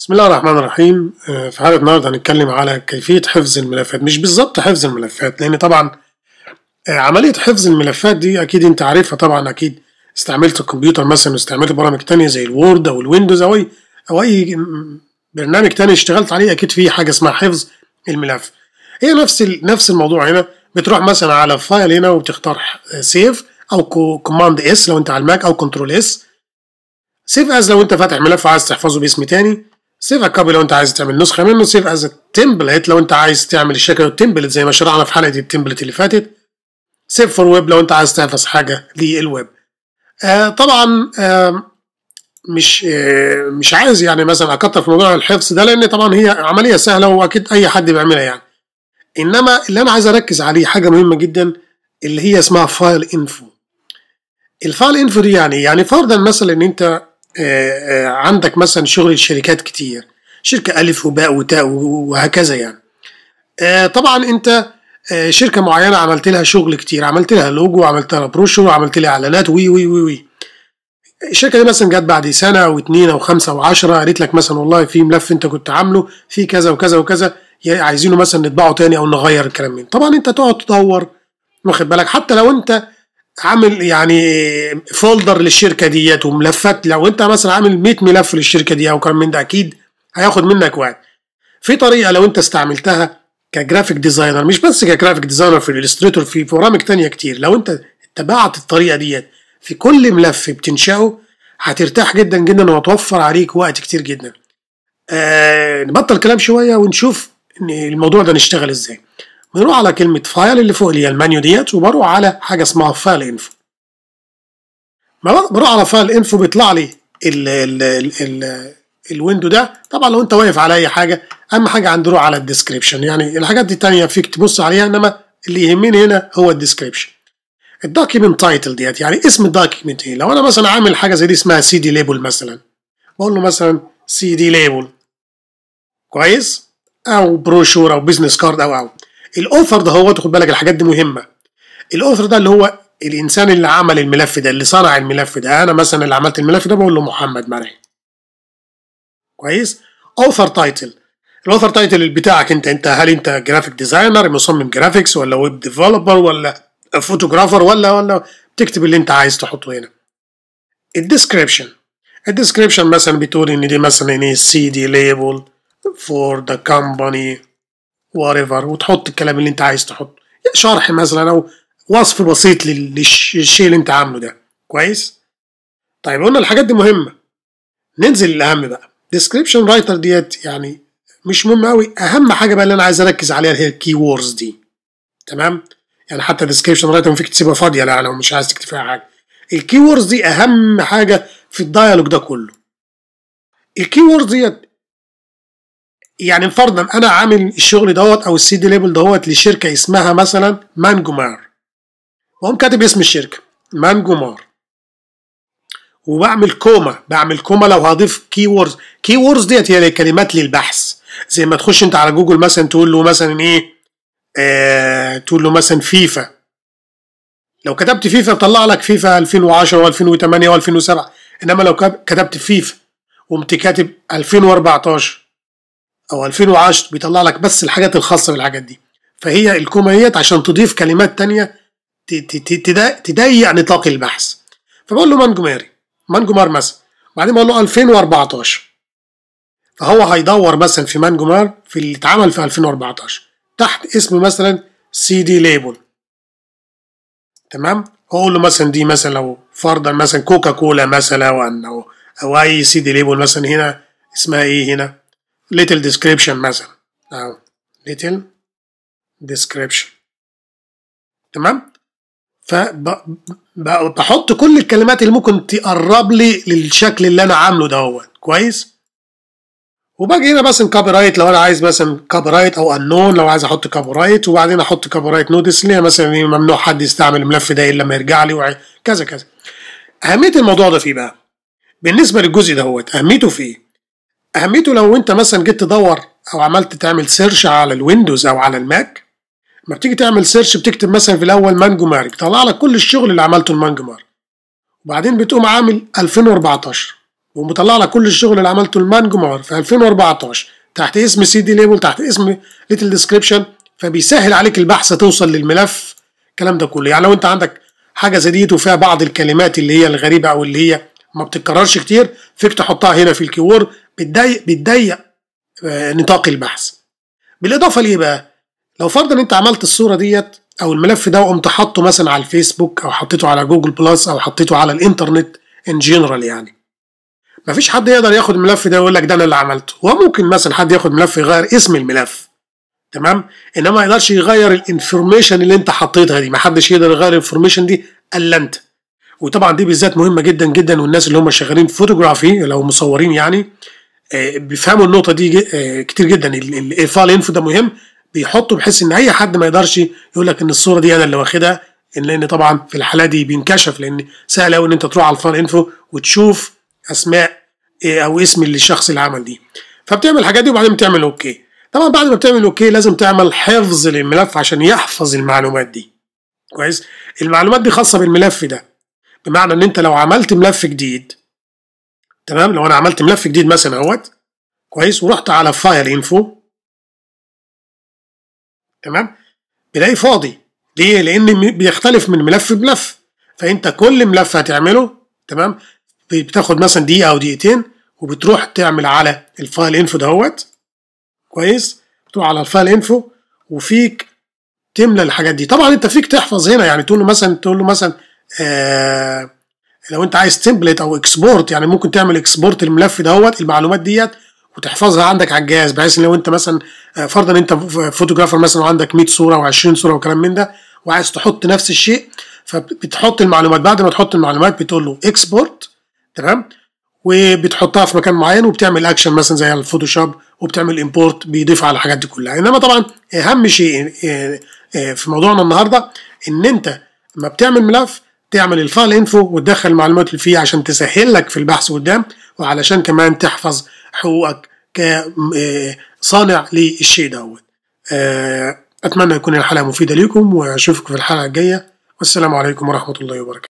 بسم الله الرحمن الرحيم آه، في حلقة النهاردة هنتكلم على كيفية حفظ الملفات مش بالظبط حفظ الملفات لأن طبعا آه، عملية حفظ الملفات دي أكيد أنت عارفها طبعا أكيد استعملت الكمبيوتر مثلا واستعملت برامج تانية زي الوورد أو الويندوز أو أي أو أي برنامج تاني اشتغلت عليه أكيد فيه حاجة اسمها حفظ الملف هي نفس نفس الموضوع هنا بتروح مثلا على فايل هنا وبتختار سيف آه، أو كوماند اس لو أنت على الماك أو كنترول اس سيف از لو أنت فاتح ملف عايز تحفظه باسم تاني سيف ا كوبي لو انت عايز تعمل نسخه منه سيف از تمبلت لو انت عايز تعمل الشكل التمبلت زي ما شرحنا في حلقه التمبلت اللي فاتت سيف فور ويب لو انت عايز تحفظ حاجه للويب آه طبعا آه مش آه مش عايز يعني مثلا اكتر في موضوع الحفظ ده لان طبعا هي عمليه سهله واكيد اي حد بيعملها يعني انما اللي انا عايز اركز عليه حاجه مهمه جدا اللي هي اسمها فايل انفو الفايل انفو دي يعني يعني فرضا مثلا ان انت آه، آه، عندك مثلا شغل الشركات كتير شركة ألف وباء وتاء وهكذا يعني آه، طبعا أنت شركة معينة عملت لها شغل كتير عملت لها لوجو وعملت لها بروشور وعملت لها إعلانات وي وي وي وي الشركة دي مثلا جت بعد سنة واتنين أو خمسة وعشرة قالت لك مثلا والله في ملف أنت كنت عامله في كذا وكذا وكذا عايزينه مثلا نطبعه تاني أو نغير الكلام من طبعا أنت تقعد تدور واخد بالك حتى لو أنت عامل يعني فولدر للشركه ديت وملفات لو انت مثلا عامل 100 ملف للشركه دي او كان من ده اكيد هياخد منك وقت في طريقه لو انت استعملتها كجرافيك ديزاينر مش بس كجرافيك ديزاينر في الالستريتور في برامج تانية كتير لو انت اتبعت الطريقه ديت في كل ملف بتنشأه هترتاح جدا جدا وهتوفر عليك وقت كتير جدا آه نبطل كلام شويه ونشوف ان الموضوع ده نشتغل ازاي بنروح على كلمة فايل اللي فوق اللي هي المنيو ديت وبروح على حاجة اسمها فايل انفو ما بروح على فايل انفو بيطلع لي ال ال ال ال الويندو ده طبعا لو انت واقف على اي حاجة اهم حاجة عند روح على الديسكريبشن يعني الحاجات دي التانية فيك تبص عليها انما اللي يهمني هنا هو الديسكريبشن الدوكيمنت تايتل ديت يعني اسم الدوكيمنت ايه لو انا مثلا عامل حاجة زي دي اسمها سي دي ليبل مثلا بقول له مثلا سي دي ليبل كويس او بروشور او بزنس كارد او او الاوثر ده هو خد بالك الحاجات دي مهمه الاوثر ده اللي هو الانسان اللي عمل الملف ده اللي صنع الملف ده انا مثلا اللي عملت الملف ده بقول له محمد مرعي كويس اوثر تايتل الاوثر تايتل بتاعك انت انت هل انت جرافيك ديزاينر مصمم جرافيكس ولا ويب ديفلوبر ولا فوتوغرافر ولا ولا بتكتب اللي انت عايز تحطه هنا الديسكريبشن الديسكريبشن مثلا بتقول ان دي مثلا ايه سي دي ليبل فور ذا كومباني وريفر وتحط الكلام اللي انت عايز تحطه يعني شرح مثلا او وصف بسيط للشيء اللي انت عامله ده كويس طيب قلنا الحاجات دي مهمه ننزل للاهم بقى ديسكريبشن رايتر ديت يعني مش مهم قوي اهم حاجه بقى اللي انا عايز اركز عليها هي الكي ووردز دي تمام يعني حتى ديسكريبشن رايتر فيك تسيبها فاضيه لا لو مش عايز تكتب فيها حاجه الكي ووردز دي اهم حاجه في الدايالوج ده كله الكي ووردز ديت يعني فرضا انا عامل الشغل دوت او السي دي ليبل دوت لشركه اسمها مثلا مانجومار واقوم كاتب اسم الشركه مانجومار وبعمل كوما بعمل كوما لو هضيف كي ووردز كي ووردز ديت هي كلمات للبحث زي ما تخش انت على جوجل مثلا تقول له مثلا ايه آه تقول له مثلا فيفا لو كتبت فيفا طلع لك فيفا 2010 و2008 و2007 انما لو كتبت فيفا وقمت كاتب 2014 او 2010 بيطلع لك بس الحاجات الخاصه بالحاجات دي فهي الكوميات عشان تضيف كلمات تانية تضيق نطاق البحث فبقول له مانجوماري مانجومار مثلا بعدين بقول له 2014 فهو هيدور مثلا في مانجومار في اللي اتعمل في 2014 تحت اسم مثلا سي دي ليبل تمام هقول له مثلا دي مثلا لو فرضا مثلا كوكا كولا مثلا او او اي سي دي ليبل مثلا هنا اسمها ايه هنا little description مثلا أو little description تمام فبحط كل الكلمات اللي ممكن تقرب لي للشكل اللي انا عامله دهوت كويس وباجي هنا مثلا كوبي رايت لو انا عايز مثلا كوبي رايت او انون لو عايز احط كوبي رايت وبعدين احط كوبي رايت نوتس اللي هي مثلا إيه، ممنوع حد يستعمل الملف ده الا لما يرجع لي كذا كذا اهميه الموضوع ده فيه بقى بالنسبه للجزء دهوت اهميته في ايه اهميته لو انت مثلا جيت تدور او عملت تعمل سيرش على الويندوز او على الماك لما بتيجي تعمل سيرش بتكتب مثلا في الاول مانجو ماري بيطلع لك كل الشغل اللي عملته المانجو ماري وبعدين بتقوم عامل 2014 ومطلع لك كل الشغل اللي عملته المانجو ماري في 2014 تحت اسم سي دي ليبل تحت اسم ليتل ديسكريبشن فبيسهل عليك البحث توصل للملف الكلام ده كله يعني لو انت عندك حاجه زي ديت وفيها بعض الكلمات اللي هي الغريبه او اللي هي ما بتتكررش كتير فيك تحطها هنا في الكيور بتضيق بتضيق آه، نطاق البحث بالاضافه ليه بقى لو فرضا انت عملت الصوره ديت او الملف ده وقمت حاطه مثلا على الفيسبوك او حطيته على جوجل بلس او حطيته على الانترنت ان جنرال يعني مفيش حد يقدر ياخد الملف ده ويقول لك ده انا اللي عملته وممكن مثلا حد ياخد ملف يغير اسم الملف تمام انما ما يقدرش يغير الانفورميشن اللي انت حطيتها دي محدش يقدر يغير الانفورميشن دي الا انت وطبعا دي بالذات مهمه جدا جدا والناس اللي هم شغالين فوتوغرافي لو مصورين يعني آه، بيفهموا النقطه دي آه، كتير جدا الفال انفو ده مهم بيحطه بحيث ان اي حد ما يقدرش يقول لك ان الصوره دي انا اللي واخدها لان طبعا في الحاله دي بينكشف لان سهل قوي ان انت تروح على الفال انفو وتشوف اسماء آه، او اسم الشخص اللي عمل دي فبتعمل الحاجات دي وبعدين بتعمل اوكي طبعا بعد ما بتعمل اوكي لازم تعمل حفظ للملف عشان يحفظ المعلومات دي كويس المعلومات دي خاصه بالملف ده بمعنى ان انت لو عملت ملف جديد تمام لو انا عملت ملف جديد مثلا اهوت كويس ورحت على فايل انفو تمام بلاقي فاضي ليه لان بيختلف من ملف بملف فانت كل ملف هتعمله تمام بتاخد مثلا دقيقه او دقيقتين وبتروح تعمل على الفايل انفو دهوت كويس تروح على الفايل انفو وفيك تملى الحاجات دي طبعا انت فيك تحفظ هنا يعني تقول له مثلا تقول له مثلا آه لو انت عايز تمبلت او اكسبورت يعني ممكن تعمل اكسبورت الملف دوت المعلومات ديت وتحفظها عندك على الجهاز بحيث ان لو انت مثلا آه، فرضا انت فوتوغرافر مثلا وعندك 100 صوره و20 صوره وكلام من ده وعايز تحط نفس الشيء فبتحط المعلومات بعد ما تحط المعلومات بتقول له اكسبورت تمام وبتحطها في مكان معين وبتعمل اكشن مثلا زي الفوتوشوب وبتعمل امبورت بيضيف على الحاجات دي كلها انما طبعا اهم شيء آه، آه، في موضوعنا النهارده ان انت لما بتعمل ملف تعمل الفايل انفو وتدخل المعلومات اللي فيه عشان تسهل لك في البحث قدام وعلشان كمان تحفظ حقوقك كصانع آه، للشيء دوت آه، اتمنى تكون الحلقه مفيده لكم واشوفكم في الحلقه الجايه والسلام عليكم ورحمه الله وبركاته